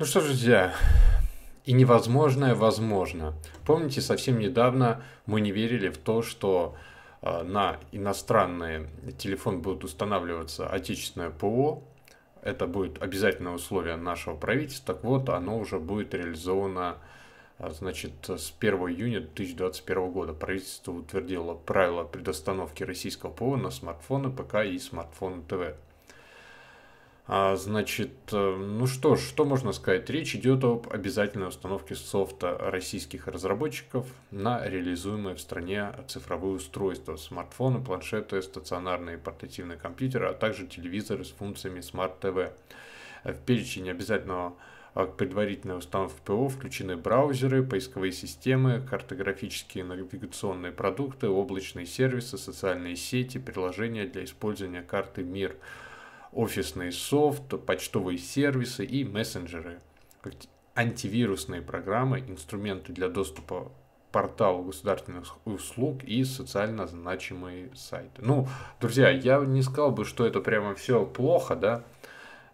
Ну что же, друзья, и невозможное возможно. Помните, совсем недавно мы не верили в то, что э, на иностранный телефон будут устанавливаться отечественное ПО. Это будет обязательное условие нашего правительства. Так вот, оно уже будет реализовано э, значит, с 1 июня 2021 года. Правительство утвердило правила предостановки российского ПО на смартфоны, ПК и смартфоны ТВ. А, значит, э, ну что ж, что можно сказать? Речь идет об обязательной установке софта российских разработчиков на реализуемые в стране цифровые устройства, смартфоны, планшеты, стационарные портативные компьютеры, а также телевизоры с функциями Smart TV. В перечень обязательного а, предварительной установки ПО включены браузеры, поисковые системы, картографические навигационные продукты, облачные сервисы, социальные сети, приложения для использования карты МИР – офисный софт, почтовые сервисы и мессенджеры, антивирусные программы, инструменты для доступа к порталу государственных услуг и социально значимые сайты. Ну, друзья, я не сказал бы, что это прямо все плохо, да,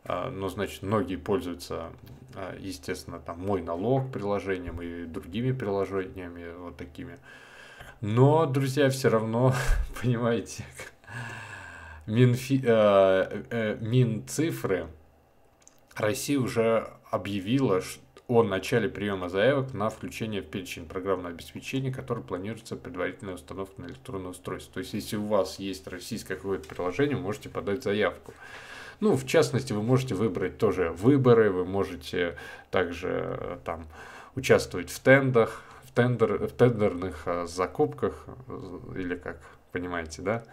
а, но, значит, многие пользуются, а, естественно, там мой налог приложением и другими приложениями вот такими. Но, друзья, все равно, понимаете, Минфи... э, э, Минцифры России уже объявила о начале приема заявок на включение в перечень программного обеспечения, которое планируется предварительная установка на электронное устройство. То есть, если у вас есть российское какое-то приложение, можете подать заявку. Ну, в частности, вы можете выбрать тоже выборы, вы можете также э, там участвовать в тендах, в, тендер, в тендерных э, закупках, э, или как, понимаете, да?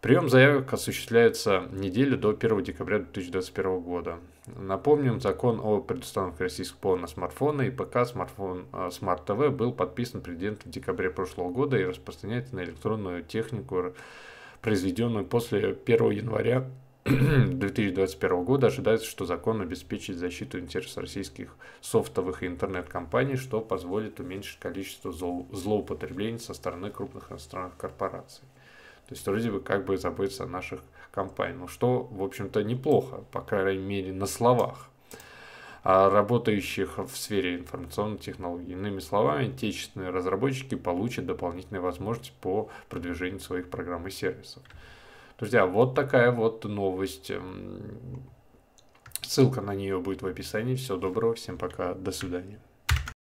Прием заявок осуществляется неделю до 1 декабря 2021 года. Напомним, закон о предустановке российского ПО на смартфоны и ПК смартфон э, Smart TV был подписан президентом в декабре прошлого года и распространяется на электронную технику, произведенную после 1 января 2021 года ожидается, что закон обеспечит защиту интересов российских софтовых и интернет-компаний, что позволит уменьшить количество зло злоупотреблений со стороны крупных иностранных корпораций. То есть вроде бы как бы заботиться о наших компаниях. Ну что, в общем-то, неплохо, по крайней мере, на словах а работающих в сфере информационных технологий. Иными словами, отечественные разработчики получат дополнительные возможности по продвижению своих программ и сервисов. Друзья, вот такая вот новость. Ссылка на нее будет в описании. Всего доброго, всем пока, до свидания.